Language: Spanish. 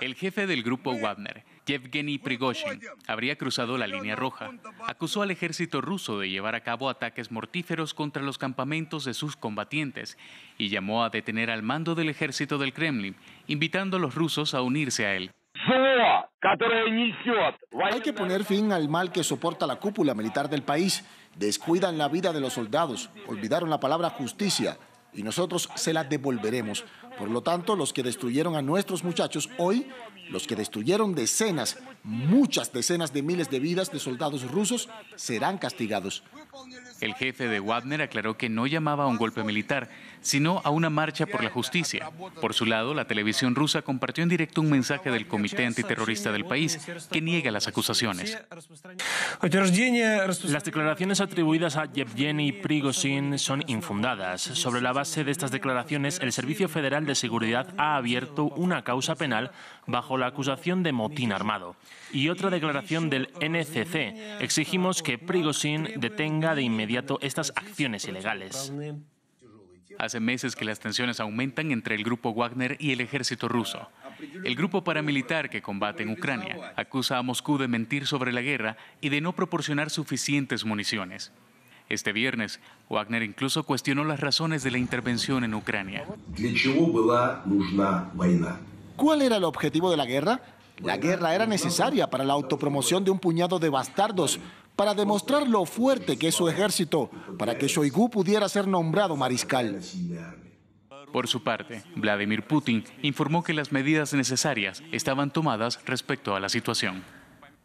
El jefe del grupo Wagner, Yevgeny Prigozhin, habría cruzado la línea roja. Acusó al ejército ruso de llevar a cabo ataques mortíferos contra los campamentos de sus combatientes y llamó a detener al mando del ejército del Kremlin, invitando a los rusos a unirse a él. Hay que poner fin al mal que soporta la cúpula militar del país. Descuidan la vida de los soldados, olvidaron la palabra justicia, y nosotros se la devolveremos. Por lo tanto, los que destruyeron a nuestros muchachos hoy, los que destruyeron decenas, muchas decenas de miles de vidas de soldados rusos, serán castigados. El jefe de Wagner aclaró que no llamaba a un golpe militar, sino a una marcha por la justicia. Por su lado, la televisión rusa compartió en directo un mensaje del Comité Antiterrorista del país que niega las acusaciones. Las declaraciones atribuidas a Yevgeny Prigozhin son infundadas sobre la base de estas declaraciones, el Servicio Federal de Seguridad ha abierto una causa penal bajo la acusación de motín armado. Y otra declaración del NCC. Exigimos que Prigozhin detenga de inmediato estas acciones ilegales. Hace meses que las tensiones aumentan entre el grupo Wagner y el ejército ruso. El grupo paramilitar que combate en Ucrania acusa a Moscú de mentir sobre la guerra y de no proporcionar suficientes municiones. Este viernes, Wagner incluso cuestionó las razones de la intervención en Ucrania. ¿Cuál era el objetivo de la guerra? La guerra era necesaria para la autopromoción de un puñado de bastardos, para demostrar lo fuerte que es su ejército, para que Shoigu pudiera ser nombrado mariscal. Por su parte, Vladimir Putin informó que las medidas necesarias estaban tomadas respecto a la situación.